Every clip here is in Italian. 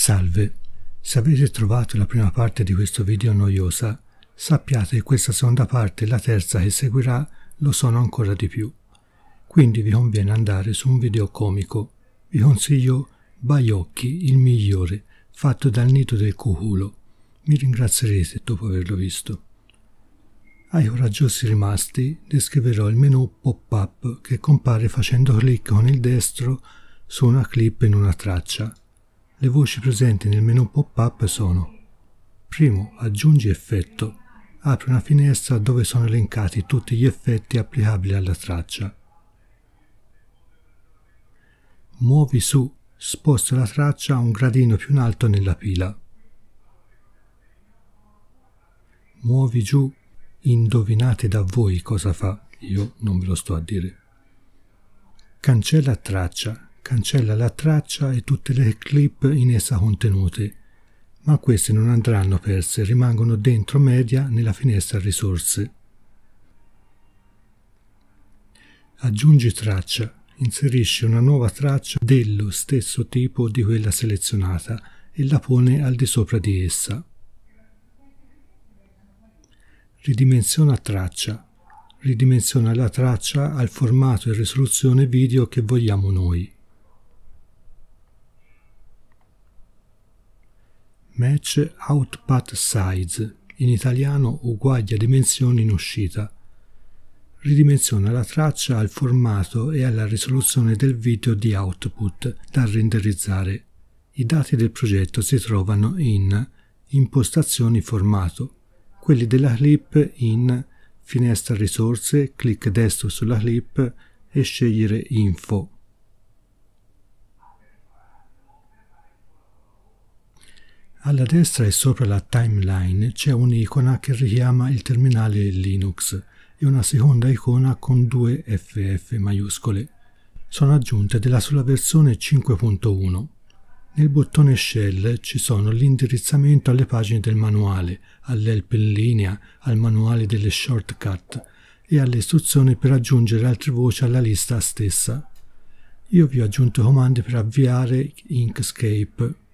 Salve, se avete trovato la prima parte di questo video noiosa, sappiate che questa seconda parte e la terza che seguirà lo sono ancora di più. Quindi vi conviene andare su un video comico. Vi consiglio Baiocchi, il migliore, fatto dal nido del cuculo. Mi ringrazierete dopo averlo visto. Ai coraggiosi rimasti descriverò il menu pop-up che compare facendo clic con il destro su una clip in una traccia le voci presenti nel menu pop-up sono Primo, aggiungi effetto. apri una finestra dove sono elencati tutti gli effetti applicabili alla traccia. Muovi su, sposta la traccia a un gradino più in alto nella pila. Muovi giù, indovinate da voi cosa fa, io non ve lo sto a dire. Cancella traccia, cancella la traccia e tutte le clip in essa contenute, ma queste non andranno perse, rimangono dentro media nella finestra risorse. Aggiungi traccia. Inserisce una nuova traccia dello stesso tipo di quella selezionata e la pone al di sopra di essa. Ridimensiona traccia. Ridimensiona la traccia al formato e risoluzione video che vogliamo noi. match output size, in italiano uguaglia dimensioni in uscita. Ridimensiona la traccia al formato e alla risoluzione del video di output da renderizzare. I dati del progetto si trovano in Impostazioni formato, quelli della clip in Finestra risorse, clic destro sulla clip e scegliere Info. Alla destra e sopra la timeline c'è un'icona che richiama il terminale Linux e una seconda icona con due FF maiuscole. Sono aggiunte della sola versione 5.1. Nel bottone Shell ci sono l'indirizzamento alle pagine del manuale, all'help in linea, al manuale delle shortcut e alle istruzioni per aggiungere altre voci alla lista stessa. Io vi ho aggiunto comandi per avviare Inkscape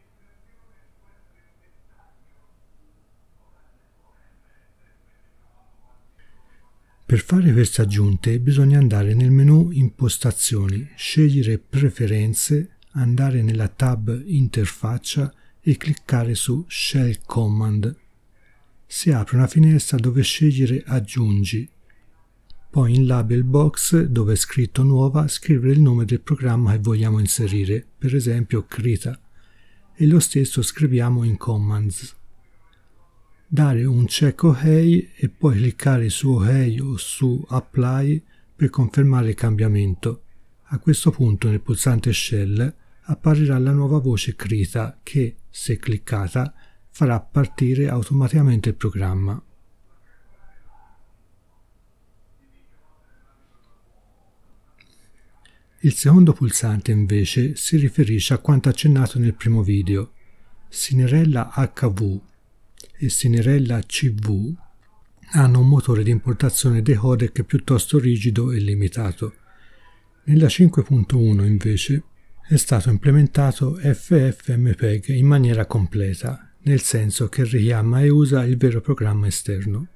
Per fare queste aggiunte bisogna andare nel menu Impostazioni, scegliere Preferenze, andare nella tab Interfaccia e cliccare su Shell Command. Si apre una finestra dove scegliere Aggiungi. Poi in label box, dove è scritto Nuova, scrivere il nome del programma che vogliamo inserire, per esempio Krita. E lo stesso scriviamo in Commands dare un check OK e poi cliccare su OK o su Apply per confermare il cambiamento. A questo punto nel pulsante Shell apparirà la nuova voce Krita che, se cliccata, farà partire automaticamente il programma. Il secondo pulsante invece si riferisce a quanto accennato nel primo video. Sinerella HV e Sinerella CV hanno un motore di importazione decodec piuttosto rigido e limitato. Nella 5.1 invece è stato implementato FFmpeg in maniera completa, nel senso che richiama e usa il vero programma esterno.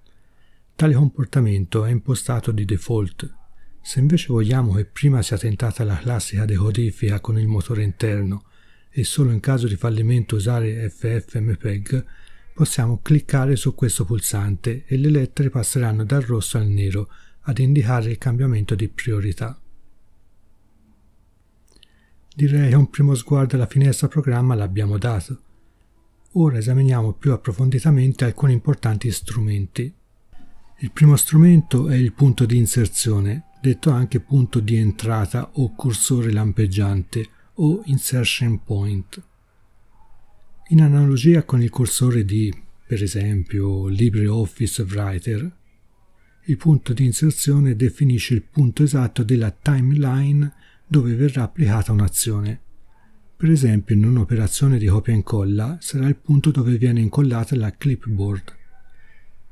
Tale comportamento è impostato di default. Se invece vogliamo che prima sia tentata la classica decodifica con il motore interno e solo in caso di fallimento usare FFmpeg, possiamo cliccare su questo pulsante e le lettere passeranno dal rosso al nero ad indicare il cambiamento di priorità. Direi che un primo sguardo alla finestra programma l'abbiamo dato. Ora esaminiamo più approfonditamente alcuni importanti strumenti. Il primo strumento è il punto di inserzione, detto anche punto di entrata o cursore lampeggiante o insertion point. In analogia con il cursore di, per esempio, LibreOffice Writer, il punto di inserzione definisce il punto esatto della timeline dove verrà applicata un'azione. Per esempio, in un'operazione di copia e incolla sarà il punto dove viene incollata la clipboard.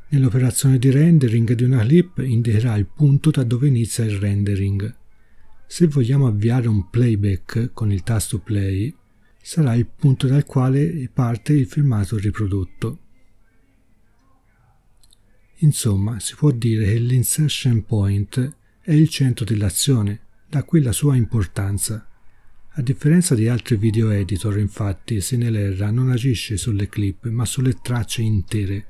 Nell'operazione di rendering di una clip indicherà il punto da dove inizia il rendering. Se vogliamo avviare un playback con il tasto play, sarà il punto dal quale parte il filmato riprodotto. Insomma, si può dire che l'insertion point è il centro dell'azione, da qui la sua importanza. A differenza di altri video editor, infatti, Sinelera non agisce sulle clip, ma sulle tracce intere.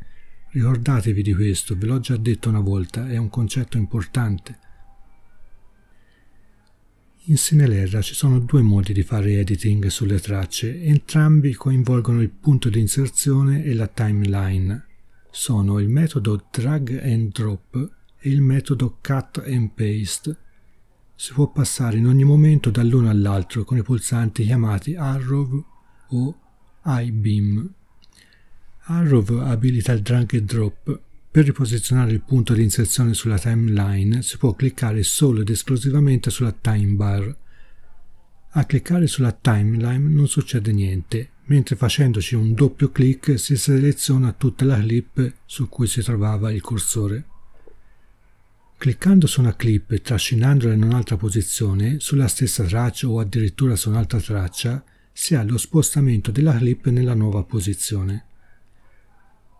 Ricordatevi di questo, ve l'ho già detto una volta, è un concetto importante. In Sinelera ci sono due modi di fare editing sulle tracce, entrambi coinvolgono il punto di inserzione e la timeline. Sono il metodo drag and drop e il metodo cut and paste. Si può passare in ogni momento dall'uno all'altro con i pulsanti chiamati arrow o iBeam. Arrow abilita il drag and drop, per riposizionare il punto di inserzione sulla timeline si può cliccare solo ed esclusivamente sulla time bar. A cliccare sulla timeline non succede niente, mentre facendoci un doppio clic si seleziona tutta la clip su cui si trovava il cursore. Cliccando su una clip e trascinandola in un'altra posizione, sulla stessa traccia o addirittura su un'altra traccia, si ha lo spostamento della clip nella nuova posizione.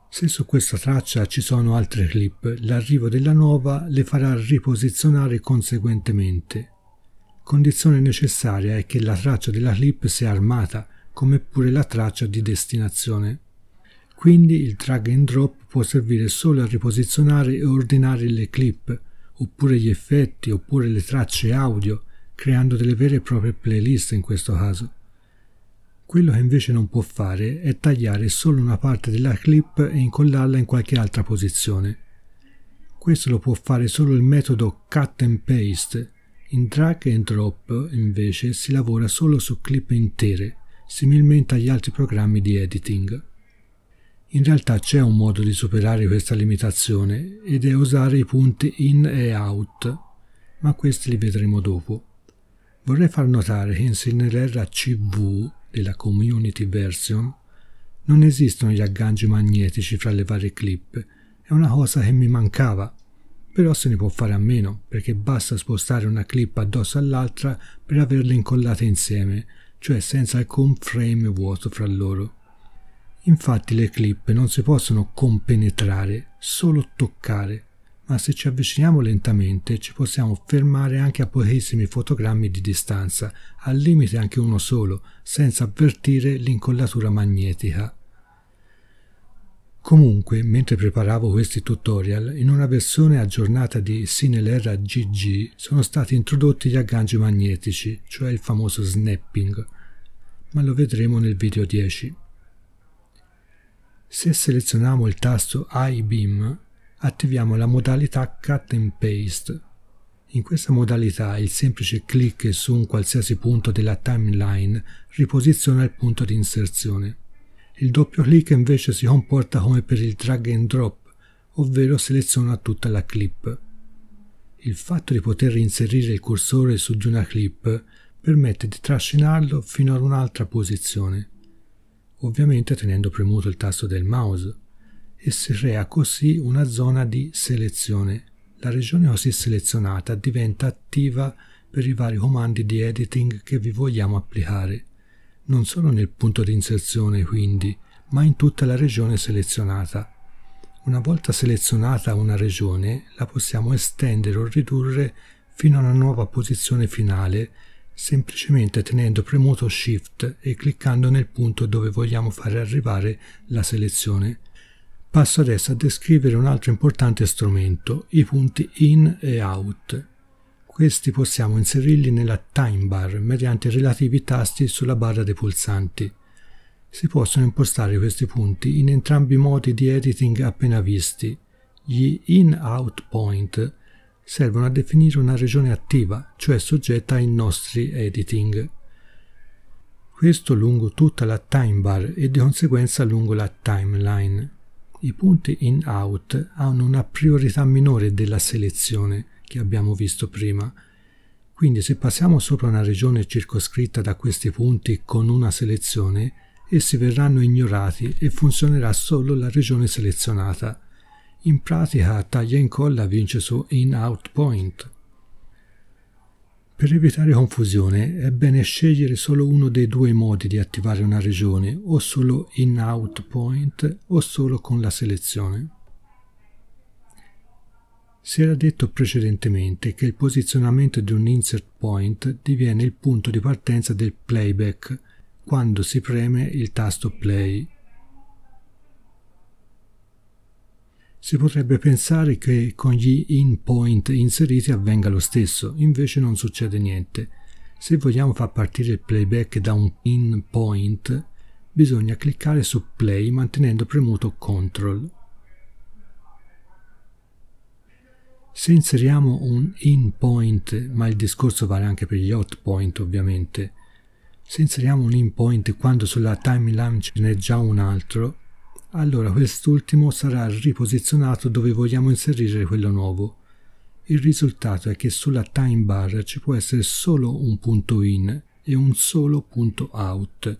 Se su questa traccia ci sono altre clip, l'arrivo della nuova le farà riposizionare conseguentemente. Condizione necessaria è che la traccia della clip sia armata, come pure la traccia di destinazione. Quindi il drag and drop può servire solo a riposizionare e ordinare le clip, oppure gli effetti, oppure le tracce audio, creando delle vere e proprie playlist in questo caso. Quello che invece non può fare è tagliare solo una parte della clip e incollarla in qualche altra posizione. Questo lo può fare solo il metodo cut and paste. In drag and drop invece si lavora solo su clip intere, similmente agli altri programmi di editing. In realtà c'è un modo di superare questa limitazione ed è usare i punti in e out, ma questi li vedremo dopo. Vorrei far notare che in Signerella CV della community version, non esistono gli agganci magnetici fra le varie clip, è una cosa che mi mancava, però se ne può fare a meno, perché basta spostare una clip addosso all'altra per averle incollate insieme, cioè senza alcun frame vuoto fra loro. Infatti le clip non si possono compenetrare, solo toccare, ma se ci avviciniamo lentamente ci possiamo fermare anche a pochissimi fotogrammi di distanza, al limite anche uno solo, senza avvertire l'incollatura magnetica. Comunque, mentre preparavo questi tutorial, in una versione aggiornata di Cinelera GG sono stati introdotti gli agganci magnetici, cioè il famoso snapping, ma lo vedremo nel video 10. Se selezioniamo il tasto I-Beam, attiviamo la modalità Cut and Paste. In questa modalità il semplice clic su un qualsiasi punto della timeline riposiziona il punto di inserzione. Il doppio clic invece si comporta come per il drag and drop, ovvero seleziona tutta la clip. Il fatto di poter inserire il cursore su di una clip permette di trascinarlo fino ad un'altra posizione, ovviamente tenendo premuto il tasto del mouse e si crea così una zona di selezione. La regione così selezionata diventa attiva per i vari comandi di editing che vi vogliamo applicare, non solo nel punto di inserzione quindi, ma in tutta la regione selezionata. Una volta selezionata una regione, la possiamo estendere o ridurre fino a una nuova posizione finale, semplicemente tenendo premuto Shift e cliccando nel punto dove vogliamo fare arrivare la selezione. Passo adesso a descrivere un altro importante strumento, i punti in e out. Questi possiamo inserirli nella time bar mediante relativi tasti sulla barra dei pulsanti. Si possono impostare questi punti in entrambi i modi di editing appena visti. Gli in-out point servono a definire una regione attiva, cioè soggetta ai nostri editing. Questo lungo tutta la time bar e di conseguenza lungo la timeline. I punti in out hanno una priorità minore della selezione che abbiamo visto prima. Quindi se passiamo sopra una regione circoscritta da questi punti con una selezione, essi verranno ignorati e funzionerà solo la regione selezionata. In pratica taglia e incolla vince su in out point. Per evitare confusione è bene scegliere solo uno dei due modi di attivare una regione, o solo in out point o solo con la selezione. Si era detto precedentemente che il posizionamento di un insert point diviene il punto di partenza del playback quando si preme il tasto play Si potrebbe pensare che con gli in point inseriti avvenga lo stesso, invece non succede niente. Se vogliamo far partire il playback da un in point, bisogna cliccare su play mantenendo premuto CTRL. Se inseriamo un in point, ma il discorso vale anche per gli hot point ovviamente, se inseriamo un in point quando sulla timeline ce n'è già un altro, allora quest'ultimo sarà riposizionato dove vogliamo inserire quello nuovo. Il risultato è che sulla time bar ci può essere solo un punto in e un solo punto out.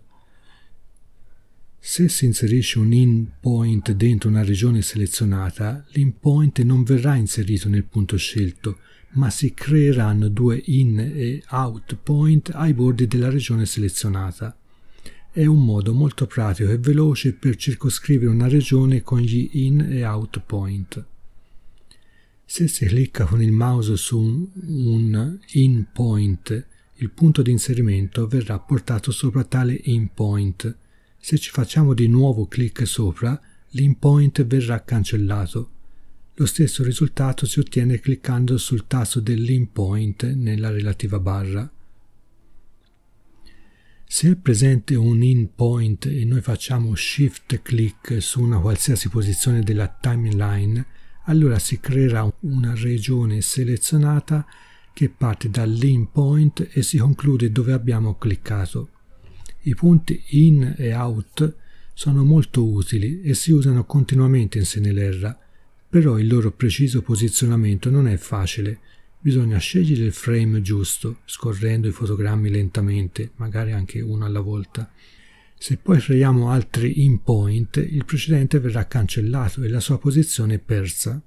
Se si inserisce un in point dentro una regione selezionata, l'in point non verrà inserito nel punto scelto, ma si creeranno due in e out point ai bordi della regione selezionata è un modo molto pratico e veloce per circoscrivere una regione con gli in e out point. Se si clicca con il mouse su un, in point, il punto di inserimento verrà portato sopra tale in point. Se ci facciamo di nuovo clic sopra, l'in point verrà cancellato. Lo stesso risultato si ottiene cliccando sul tasto dell'in point nella relativa barra. Se è presente un in point e noi facciamo shift click su una qualsiasi posizione della timeline, allora si creerà una regione selezionata che parte dall'in point e si conclude dove abbiamo cliccato. I punti in e out sono molto utili e si usano continuamente in Senelerra, però il loro preciso posizionamento non è facile, Bisogna scegliere il frame giusto, scorrendo i fotogrammi lentamente, magari anche uno alla volta. Se poi creiamo altri in point, il precedente verrà cancellato e la sua posizione è persa.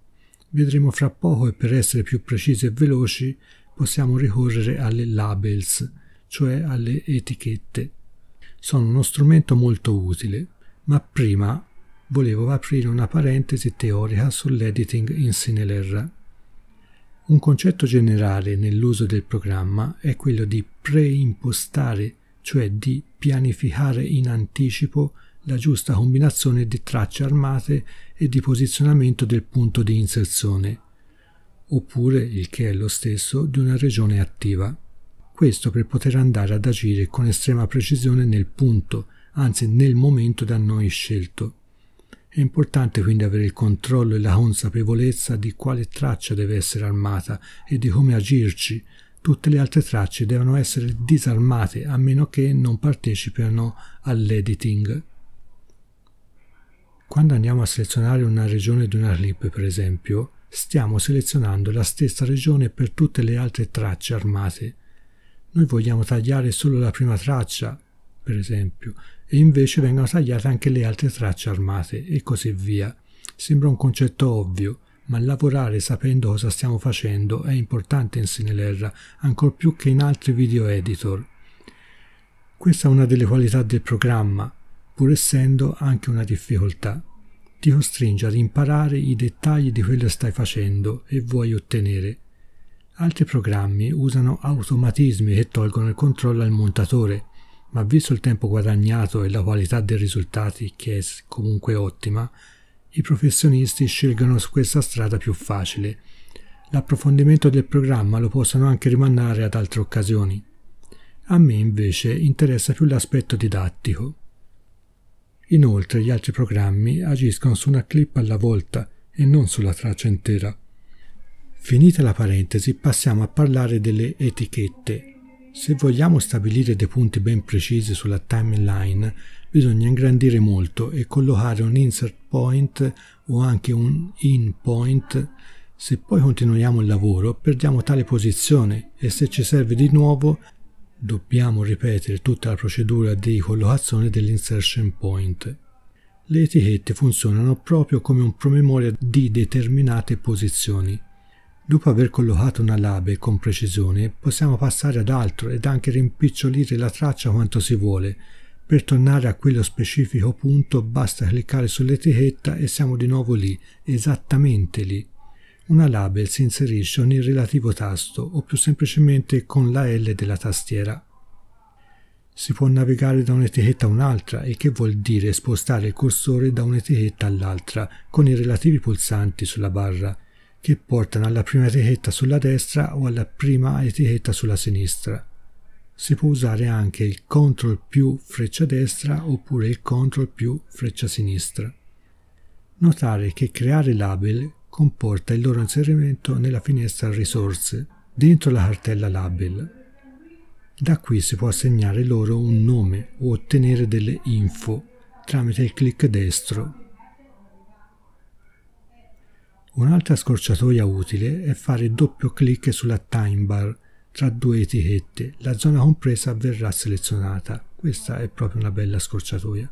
Vedremo fra poco e per essere più precisi e veloci possiamo ricorrere alle labels, cioè alle etichette. Sono uno strumento molto utile, ma prima volevo aprire una parentesi teorica sull'editing in Cinelerra. Un concetto generale nell'uso del programma è quello di preimpostare, cioè di pianificare in anticipo la giusta combinazione di tracce armate e di posizionamento del punto di inserzione, oppure, il che è lo stesso, di una regione attiva. Questo per poter andare ad agire con estrema precisione nel punto, anzi nel momento da noi scelto. È importante quindi avere il controllo e la consapevolezza di quale traccia deve essere armata e di come agirci. Tutte le altre tracce devono essere disarmate a meno che non partecipino all'editing. Quando andiamo a selezionare una regione di una clip, per esempio, stiamo selezionando la stessa regione per tutte le altre tracce armate. Noi vogliamo tagliare solo la prima traccia, per esempio, e invece vengono tagliate anche le altre tracce armate e così via. Sembra un concetto ovvio, ma lavorare sapendo cosa stiamo facendo è importante in Cinelerra, ancor più che in altri video editor. Questa è una delle qualità del programma, pur essendo anche una difficoltà. Ti costringe ad imparare i dettagli di quello che stai facendo e vuoi ottenere. Altri programmi usano automatismi che tolgono il controllo al montatore, ma visto il tempo guadagnato e la qualità dei risultati che è comunque ottima, i professionisti scelgono questa strada più facile. L'approfondimento del programma lo possono anche rimandare ad altre occasioni. A me invece interessa più l'aspetto didattico. Inoltre gli altri programmi agiscono su una clip alla volta e non sulla traccia intera. Finita la parentesi passiamo a parlare delle etichette se vogliamo stabilire dei punti ben precisi sulla timeline, bisogna ingrandire molto e collocare un insert point o anche un in point. Se poi continuiamo il lavoro, perdiamo tale posizione e se ci serve di nuovo, dobbiamo ripetere tutta la procedura di collocazione dell'insertion point. Le etichette funzionano proprio come un promemoria di determinate posizioni. Dopo aver collocato una labe con precisione, possiamo passare ad altro ed anche rimpicciolire la traccia quanto si vuole. Per tornare a quello specifico punto basta cliccare sull'etichetta e siamo di nuovo lì, esattamente lì. Una label si inserisce con il relativo tasto o più semplicemente con la L della tastiera. Si può navigare da un'etichetta a un'altra, il che vuol dire spostare il cursore da un'etichetta all'altra con i relativi pulsanti sulla barra che portano alla prima etichetta sulla destra o alla prima etichetta sulla sinistra. Si può usare anche il CTRL più freccia destra oppure il CTRL più freccia sinistra. Notare che creare label comporta il loro inserimento nella finestra risorse, dentro la cartella label. Da qui si può assegnare loro un nome o ottenere delle info tramite il clic destro Un'altra scorciatoia utile è fare doppio clic sulla timebar tra due etichette. La zona compresa verrà selezionata. Questa è proprio una bella scorciatoia.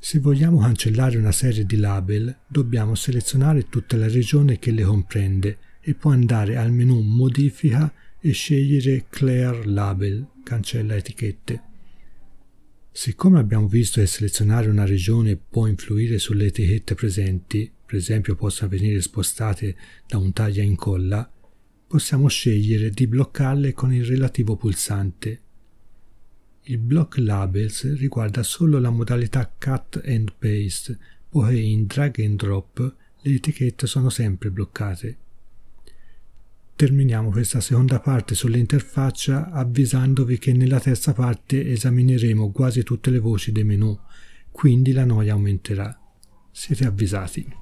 Se vogliamo cancellare una serie di label, dobbiamo selezionare tutta la regione che le comprende e poi andare al menu Modifica e scegliere Clear Label, cancella etichette. Siccome abbiamo visto che selezionare una regione può influire sulle etichette presenti, per esempio possano venire spostate da un taglia incolla, possiamo scegliere di bloccarle con il relativo pulsante. Il block labels riguarda solo la modalità cut and paste, poiché in drag and drop le etichette sono sempre bloccate. Terminiamo questa seconda parte sull'interfaccia avvisandovi che nella terza parte esamineremo quasi tutte le voci dei menu, quindi la noia aumenterà. Siete avvisati.